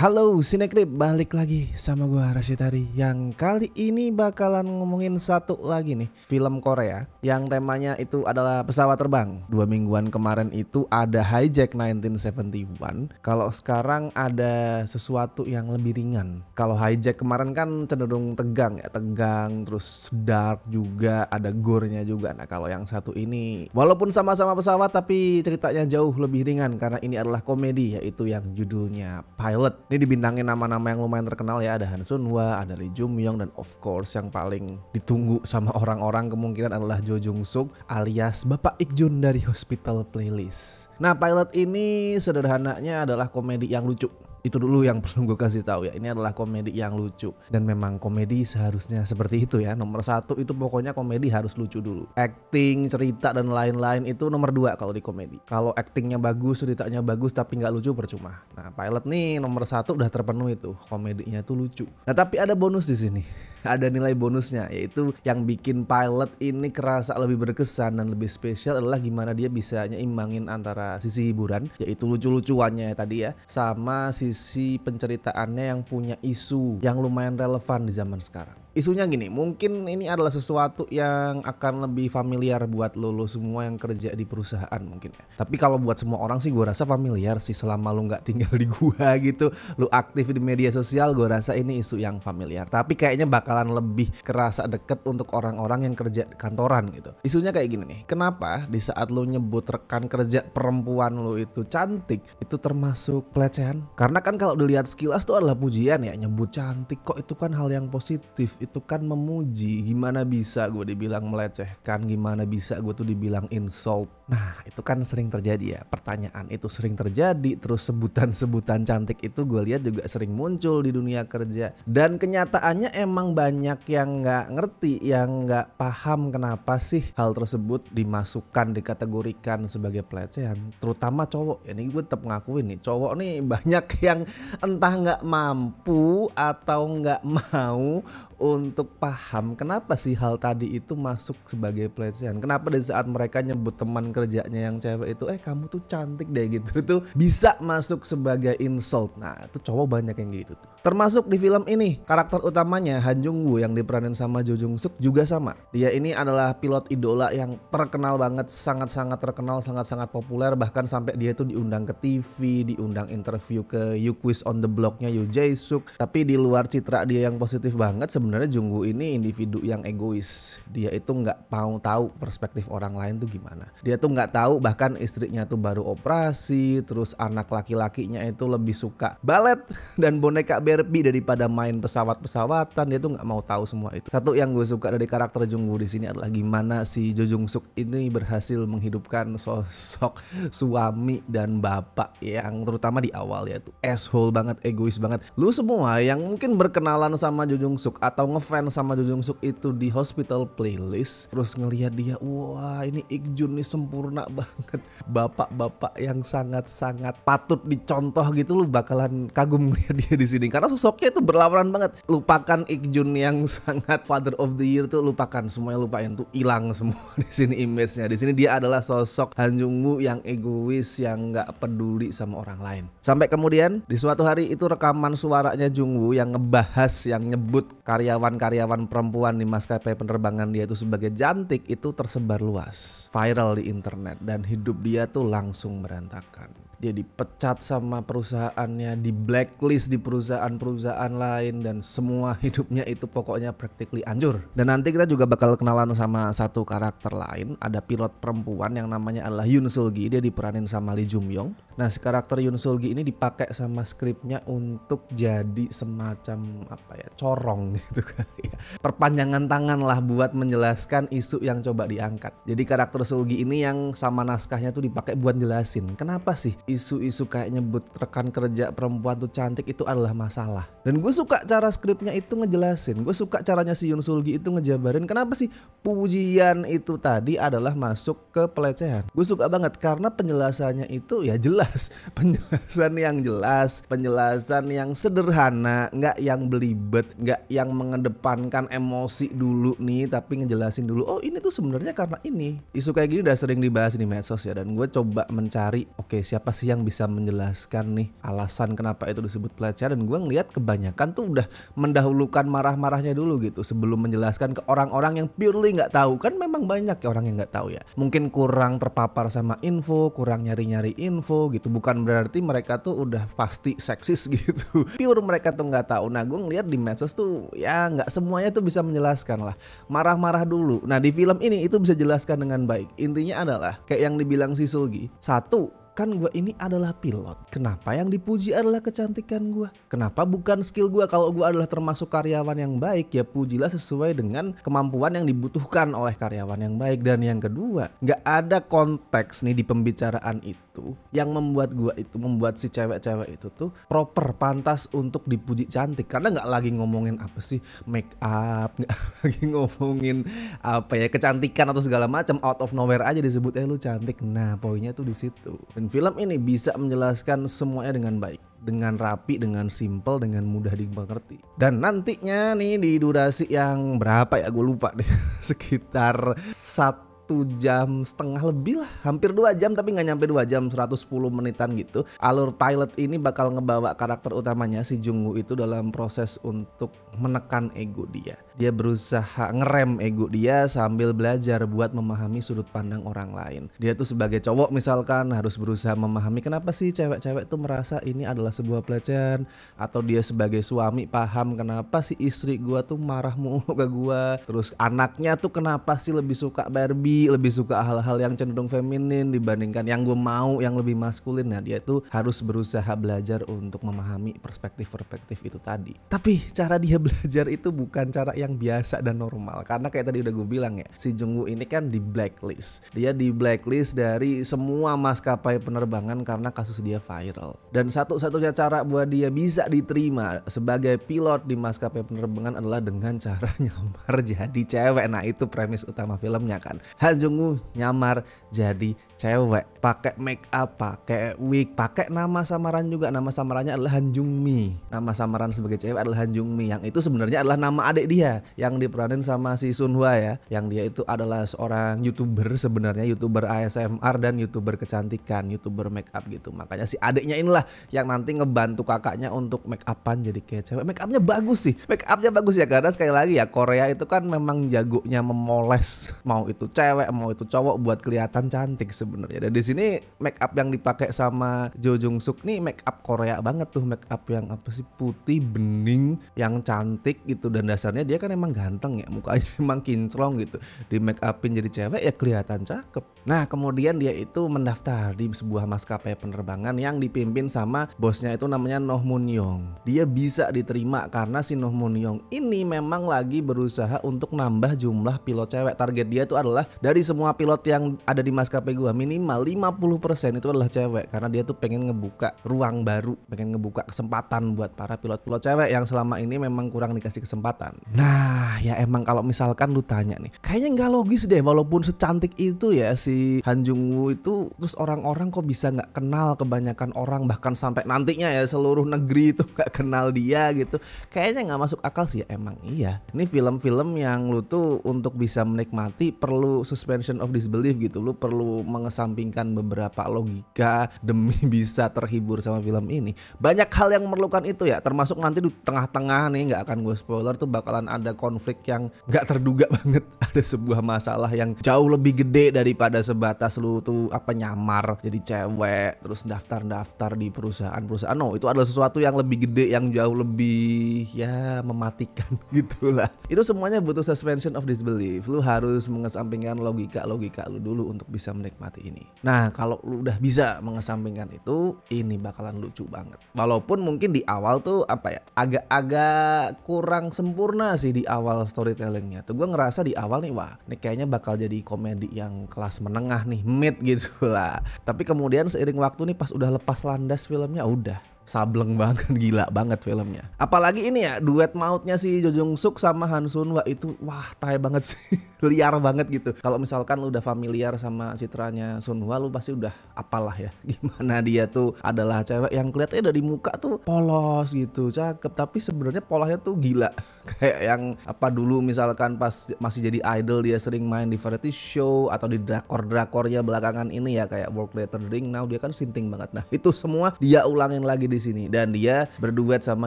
Halo Sinekrip, balik lagi sama gue Rashid Tari Yang kali ini bakalan ngomongin satu lagi nih Film Korea yang temanya itu adalah pesawat terbang Dua mingguan kemarin itu ada Hijack 1971 Kalau sekarang ada sesuatu yang lebih ringan Kalau Hijack kemarin kan cenderung tegang ya Tegang, terus dark juga, ada gore-nya juga Nah kalau yang satu ini Walaupun sama-sama pesawat tapi ceritanya jauh lebih ringan Karena ini adalah komedi yaitu yang judulnya Pilot ini dibintangin nama-nama yang lumayan terkenal ya, ada Han Sun Hwa, ada Lee Joo Myung dan of course yang paling ditunggu sama orang-orang kemungkinan adalah Jo Jung Suk alias Bapak Ik Jun dari Hospital Playlist. Nah, pilot ini sederhananya adalah komedi yang lucu itu dulu yang perlu gue kasih tahu ya ini adalah komedi yang lucu dan memang komedi seharusnya seperti itu ya nomor satu itu pokoknya komedi harus lucu dulu acting cerita dan lain-lain itu nomor dua kalau di komedi kalau actingnya bagus ceritanya bagus tapi nggak lucu percuma nah pilot nih nomor satu udah terpenuhi tuh komedinya tuh lucu nah tapi ada bonus di sini ada nilai bonusnya yaitu yang bikin pilot ini kerasa lebih berkesan dan lebih spesial adalah gimana dia bisa nyimbangin antara sisi hiburan yaitu lucu-lucuannya tadi ya sama sisi penceritaannya yang punya isu yang lumayan relevan di zaman sekarang isunya gini, mungkin ini adalah sesuatu yang akan lebih familiar buat lo, lo semua yang kerja di perusahaan mungkin ya. Tapi kalau buat semua orang sih gue rasa familiar sih selama lo nggak tinggal di gua gitu, lo aktif di media sosial, gue rasa ini isu yang familiar. Tapi kayaknya bakalan lebih kerasa deket untuk orang-orang yang kerja kantoran gitu. Isunya kayak gini nih, kenapa di saat lo nyebut rekan kerja perempuan lo itu cantik, itu termasuk pelecehan? Karena kan kalau dilihat sekilas tuh adalah pujian ya, nyebut cantik kok itu kan hal yang positif itu kan memuji gimana bisa gue dibilang melecehkan gimana bisa gue tuh dibilang insult nah itu kan sering terjadi ya pertanyaan itu sering terjadi terus sebutan-sebutan cantik itu gue lihat juga sering muncul di dunia kerja dan kenyataannya emang banyak yang nggak ngerti yang nggak paham kenapa sih hal tersebut dimasukkan dikategorikan sebagai pelecehan terutama cowok ya ini gue tetap ngakuin nih cowok nih banyak yang entah nggak mampu atau nggak mau untuk paham kenapa sih hal tadi itu masuk sebagai pelecehan. Kenapa di saat mereka nyebut teman kerjanya yang cewek itu, eh kamu tuh cantik deh gitu tuh bisa masuk sebagai insult. Nah itu cowok banyak yang gitu tuh. Termasuk di film ini karakter utamanya Han Jung Woo yang diperanin sama Jo Jung Suk juga sama. Dia ini adalah pilot idola yang terkenal banget, sangat-sangat terkenal, sangat-sangat populer bahkan sampai dia tuh diundang ke TV, diundang interview ke You Quiz on the Blocknya Yoo Jae Suk. Tapi di luar citra dia yang positif banget sebenarnya sebenarnya Junggu ini individu yang egois. Dia itu nggak mau tahu perspektif orang lain tuh gimana. Dia tuh nggak tahu bahkan istrinya tuh baru operasi, terus anak laki-lakinya itu lebih suka balet dan boneka Barbie daripada main pesawat-pesawatan. Dia tuh nggak mau tahu semua itu. Satu yang gue suka dari karakter Junggu di sini adalah gimana si Jo Jung Suk ini berhasil menghidupkan sosok suami dan bapak yang terutama di awal yaitu asshole banget, egois banget. Lu semua yang mungkin berkenalan sama Jo Jung Suk atau atau ngefans sama Jo Jung Suk itu di hospital playlist terus ngelihat dia wah ini Ikjun nih sempurna banget bapak-bapak yang sangat-sangat patut dicontoh gitu lu bakalan kagum ngelihat dia di sini karena sosoknya itu berlawanan banget lupakan Ikjun yang sangat father of the year tuh lupakan semuanya lupa yang tuh hilang semua di sini image-nya di sini dia adalah sosok Han Jung Woo yang egois yang nggak peduli sama orang lain sampai kemudian di suatu hari itu rekaman suaranya Jung Woo yang ngebahas yang nyebut karya karyawan-karyawan perempuan di maskapai penerbangan dia itu sebagai jantik itu tersebar luas, viral di internet dan hidup dia tuh langsung berantakan. Dia dipecat sama perusahaannya, di blacklist di perusahaan-perusahaan lain dan semua hidupnya itu pokoknya practically anjur. Dan nanti kita juga bakal kenalan sama satu karakter lain, ada pilot perempuan yang namanya adalah Yun Sulgi, dia diperanin sama Lee Jung Yong. Nah, si karakter Yun Sulgi ini dipakai sama skripnya untuk jadi semacam apa ya, corong gitu kan? Ya, perpanjangan tangan lah buat menjelaskan isu yang coba diangkat. Jadi karakter Sulgi ini yang sama naskahnya tuh dipakai buat jelasin. Kenapa sih isu-isu kayak nyebut rekan kerja perempuan tuh cantik itu adalah masalah. Dan gue suka cara skripnya itu ngejelasin. Gue suka caranya si Yun Sulgi itu ngejabarin kenapa sih pujian itu tadi adalah masuk ke pelecehan. Gue suka banget karena penjelasannya itu ya jelas jelas, penjelasan yang jelas, penjelasan yang sederhana, nggak yang belibet, nggak yang mengedepankan emosi dulu nih, tapi ngejelasin dulu. Oh ini tuh sebenarnya karena ini. Isu kayak gini udah sering dibahas di medsos ya, dan gue coba mencari, oke okay, siapa sih yang bisa menjelaskan nih alasan kenapa itu disebut pelecehan, dan gue ngeliat kebanyakan tuh udah mendahulukan marah-marahnya dulu gitu, sebelum menjelaskan ke orang-orang yang purely nggak tahu. Kan memang banyak ya orang yang nggak tahu ya. Mungkin kurang terpapar sama info, kurang nyari-nyari info gitu gitu bukan berarti mereka tuh udah pasti seksis gitu pure mereka tuh nggak tahu nah gue ngeliat di medsos tuh ya nggak semuanya tuh bisa menjelaskan lah marah-marah dulu nah di film ini itu bisa jelaskan dengan baik intinya adalah kayak yang dibilang si Sulgi satu kan gue ini adalah pilot. Kenapa yang dipuji adalah kecantikan gue? Kenapa bukan skill gue? Kalau gue adalah termasuk karyawan yang baik, ya pujilah sesuai dengan kemampuan yang dibutuhkan oleh karyawan yang baik. Dan yang kedua, nggak ada konteks nih di pembicaraan itu itu yang membuat gua itu membuat si cewek-cewek itu tuh proper pantas untuk dipuji cantik karena nggak lagi ngomongin apa sih make up nggak lagi ngomongin apa ya kecantikan atau segala macam out of nowhere aja disebut eh lu cantik nah poinnya tuh di situ dan film ini bisa menjelaskan semuanya dengan baik dengan rapi, dengan simple, dengan mudah dimengerti. Dan nantinya nih di durasi yang berapa ya gue lupa deh, sekitar satu satu jam setengah lebih lah hampir dua jam tapi nggak nyampe dua jam 110 menitan gitu alur pilot ini bakal ngebawa karakter utamanya si Jungwoo itu dalam proses untuk menekan ego dia dia berusaha ngerem ego dia sambil belajar buat memahami sudut pandang orang lain dia tuh sebagai cowok misalkan harus berusaha memahami kenapa sih cewek-cewek tuh merasa ini adalah sebuah pelecehan atau dia sebagai suami paham kenapa sih istri gua tuh marah mulu ke gua terus anaknya tuh kenapa sih lebih suka Barbie lebih suka hal-hal yang cenderung feminin dibandingkan yang gue mau yang lebih maskulin nah dia itu harus berusaha belajar untuk memahami perspektif-perspektif itu tadi tapi cara dia belajar itu bukan cara yang biasa dan normal karena kayak tadi udah gue bilang ya si Jungwoo ini kan di blacklist dia di blacklist dari semua maskapai penerbangan karena kasus dia viral dan satu-satunya cara buat dia bisa diterima sebagai pilot di maskapai penerbangan adalah dengan cara nyamar jadi cewek nah itu premis utama filmnya kan Han Jung nyamar jadi cewek, pakai make up, pakai wig, pakai nama samaran juga. Nama samarannya adalah Han Jung Mi. Nama samaran sebagai cewek adalah Han Jung Mi yang itu sebenarnya adalah nama adik dia yang diperanin sama si Sun Hwa ya. Yang dia itu adalah seorang YouTuber sebenarnya, YouTuber ASMR dan YouTuber kecantikan, YouTuber make up gitu. Makanya si adiknya inilah yang nanti ngebantu kakaknya untuk make upan jadi kayak cewek. Make upnya bagus sih. Make upnya bagus ya karena sekali lagi ya Korea itu kan memang jagonya memoles mau itu cewek cewek mau itu cowok buat kelihatan cantik sebenarnya. Dan di sini make up yang dipakai sama Jo Jung Suk nih make up Korea banget tuh make up yang apa sih putih bening yang cantik gitu dan dasarnya dia kan emang ganteng ya mukanya emang kinclong gitu di make upin jadi cewek ya kelihatan cakep. Nah kemudian dia itu mendaftar di sebuah maskapai penerbangan yang dipimpin sama bosnya itu namanya Noh Moon Young. Dia bisa diterima karena si Noh Moon Young ini memang lagi berusaha untuk nambah jumlah pilot cewek. Target dia itu adalah dari semua pilot yang ada di maskapai gua minimal 50% itu adalah cewek karena dia tuh pengen ngebuka ruang baru, pengen ngebuka kesempatan buat para pilot-pilot cewek yang selama ini memang kurang dikasih kesempatan. Nah, ya emang kalau misalkan lu tanya nih, kayaknya nggak logis deh walaupun secantik itu ya si Han Jung Woo itu terus orang-orang kok bisa nggak kenal kebanyakan orang bahkan sampai nantinya ya seluruh negeri itu nggak kenal dia gitu. Kayaknya nggak masuk akal sih ya emang iya. Ini film-film yang lu tuh untuk bisa menikmati perlu suspension of disbelief gitu lu perlu mengesampingkan beberapa logika demi bisa terhibur sama film ini banyak hal yang memerlukan itu ya termasuk nanti di tengah-tengah nih nggak akan gue spoiler tuh bakalan ada konflik yang nggak terduga banget ada sebuah masalah yang jauh lebih gede daripada sebatas lu tuh apa nyamar jadi cewek terus daftar-daftar di perusahaan-perusahaan no itu adalah sesuatu yang lebih gede yang jauh lebih ya mematikan gitulah itu semuanya butuh suspension of disbelief lu harus mengesampingkan logika-logika lu dulu untuk bisa menikmati ini. Nah, kalau lu udah bisa mengesampingkan itu, ini bakalan lucu banget. Walaupun mungkin di awal tuh apa ya, agak-agak kurang sempurna sih di awal storytellingnya. Tuh gue ngerasa di awal nih, wah, ini kayaknya bakal jadi komedi yang kelas menengah nih, mid gitu lah. Tapi kemudian seiring waktu nih pas udah lepas landas filmnya udah sableng banget gila banget filmnya apalagi ini ya duet mautnya si Jo Jung Suk sama Han Sun Wah itu wah tai banget sih liar banget gitu kalau misalkan lu udah familiar sama citranya Sun Hwa lu pasti udah apalah ya gimana dia tuh adalah cewek yang kelihatannya dari muka tuh polos gitu cakep tapi sebenarnya polanya tuh gila kayak yang apa dulu misalkan pas masih jadi idol dia sering main di variety show atau di drakor drakornya belakangan ini ya kayak Work Later Ring now dia kan sinting banget nah itu semua dia ulangin lagi di sini dan dia berduet sama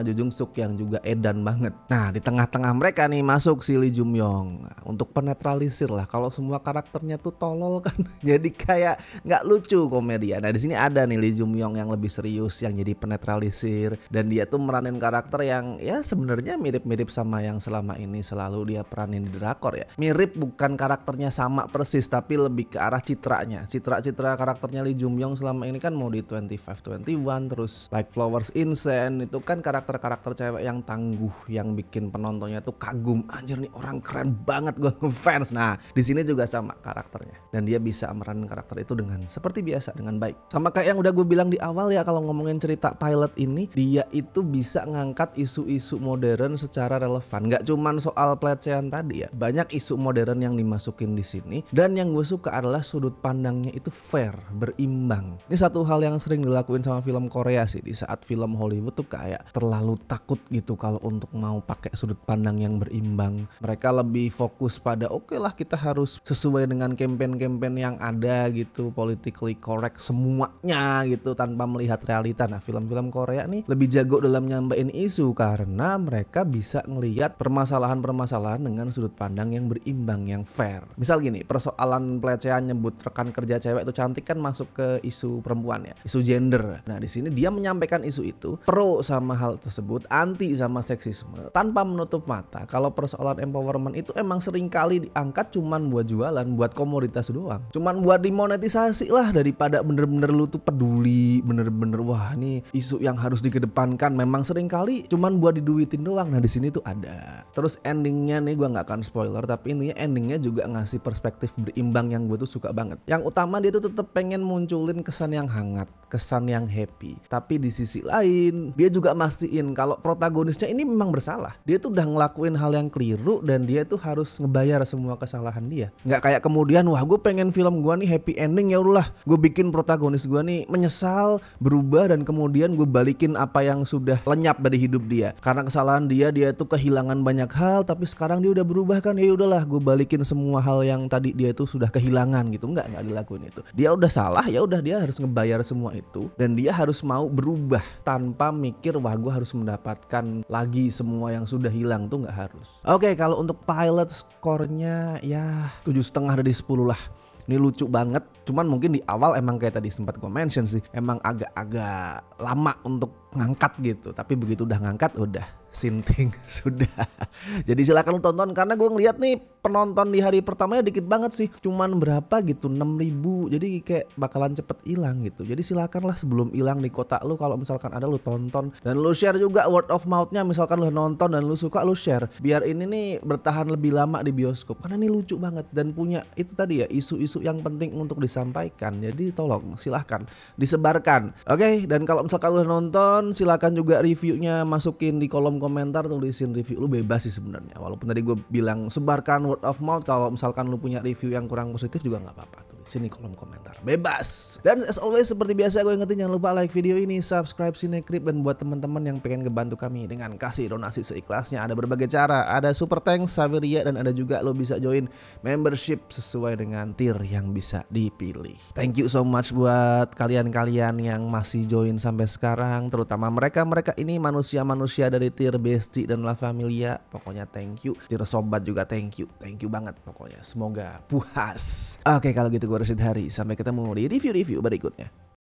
Jo Jung Suk yang juga edan banget. Nah, di tengah-tengah mereka nih masuk si Lee Jum Yong untuk penetralisir lah kalau semua karakternya tuh tolol kan. jadi kayak nggak lucu komedi. Nah, di sini ada nih Lee Jum Yong yang lebih serius yang jadi penetralisir dan dia tuh meranin karakter yang ya sebenarnya mirip-mirip sama yang selama ini selalu dia peranin di drakor ya. Mirip bukan karakternya sama persis tapi lebih ke arah citranya. Citra-citra karakternya Lee Jum Yong selama ini kan mau di 25 21 terus like Flowers Insane itu kan karakter-karakter cewek yang tangguh yang bikin penontonnya tuh kagum anjir nih orang keren banget gue fans nah di sini juga sama karakternya dan dia bisa meran karakter itu dengan seperti biasa dengan baik sama kayak yang udah gue bilang di awal ya kalau ngomongin cerita pilot ini dia itu bisa ngangkat isu-isu modern secara relevan nggak cuman soal pelecehan tadi ya banyak isu modern yang dimasukin di sini dan yang gue suka adalah sudut pandangnya itu fair berimbang ini satu hal yang sering dilakuin sama film Korea sih di saat film Hollywood tuh kayak terlalu takut gitu kalau untuk mau pakai sudut pandang yang berimbang. Mereka lebih fokus pada oke okay lah kita harus sesuai dengan kampanye-kampanye yang ada gitu, politically correct semuanya gitu tanpa melihat realita. Nah film-film Korea nih lebih jago dalam nyampein isu karena mereka bisa ngelihat permasalahan-permasalahan dengan sudut pandang yang berimbang, yang fair. Misal gini, persoalan pelecehan nyebut rekan kerja cewek itu cantik kan masuk ke isu perempuan ya, isu gender. Nah di sini dia menyampaikan menyampaikan isu itu, pro sama hal tersebut, anti sama seksisme, tanpa menutup mata kalau persoalan empowerment itu emang sering kali diangkat cuman buat jualan, buat komoditas doang. Cuman buat dimonetisasi lah daripada bener-bener lu tuh peduli, bener-bener wah ini isu yang harus dikedepankan memang sering kali cuman buat diduitin doang. Nah di sini tuh ada. Terus endingnya nih gue nggak akan spoiler tapi intinya endingnya juga ngasih perspektif berimbang yang gue tuh suka banget. Yang utama dia tuh tetap pengen munculin kesan yang hangat, kesan yang happy. Tapi di sisi sisi lain dia juga mastiin kalau protagonisnya ini memang bersalah dia tuh udah ngelakuin hal yang keliru dan dia tuh harus ngebayar semua kesalahan dia nggak kayak kemudian wah gue pengen film gue nih happy ending ya udahlah gue bikin protagonis gue nih menyesal berubah dan kemudian gue balikin apa yang sudah lenyap dari hidup dia karena kesalahan dia dia tuh kehilangan banyak hal tapi sekarang dia udah berubah kan ya udahlah gue balikin semua hal yang tadi dia tuh sudah kehilangan gitu nggak nggak dilakuin itu dia udah salah ya udah dia harus ngebayar semua itu dan dia harus mau berubah berubah tanpa mikir wah gue harus mendapatkan lagi semua yang sudah hilang tuh nggak harus. Oke okay, kalau untuk pilot skornya ya tujuh setengah dari 10 lah ini lucu banget cuman mungkin di awal emang kayak tadi sempat gue mention sih emang agak-agak lama untuk ngangkat gitu tapi begitu udah ngangkat udah sinting sudah jadi silakan tonton karena gue ngeliat nih penonton di hari pertamanya dikit banget sih cuman berapa gitu 6000 jadi kayak bakalan cepet hilang gitu jadi silakanlah sebelum hilang di kota lu kalau misalkan ada lu tonton dan lu share juga word of mouthnya misalkan lu nonton dan lu suka lu share biar ini nih bertahan lebih lama di bioskop karena ini lucu banget dan punya itu tadi ya isu-isu yang penting untuk disampaikan jadi tolong silahkan disebarkan oke okay, dan kalau misalkan lu nonton silahkan juga reviewnya masukin di kolom komentar tulisin review lu bebas sih sebenarnya walaupun tadi gue bilang sebarkan word of mouth kalau misalkan lu punya review yang kurang positif juga nggak apa-apa sini kolom komentar bebas. Dan as always seperti biasa gue ingetin jangan lupa like video ini, subscribe Sinekrip dan buat teman-teman yang pengen ngebantu kami dengan kasih donasi seikhlasnya ada berbagai cara, ada super tank Saveria dan ada juga lo bisa join membership sesuai dengan tier yang bisa dipilih. Thank you so much buat kalian-kalian yang masih join sampai sekarang, terutama mereka-mereka ini manusia-manusia dari tier Besti dan La Familia. Pokoknya thank you. Tier Sobat juga thank you. Thank you banget pokoknya. Semoga puas. Oke, kalau gitu gue gue Rashid Hari. Sampai ketemu di review-review berikutnya.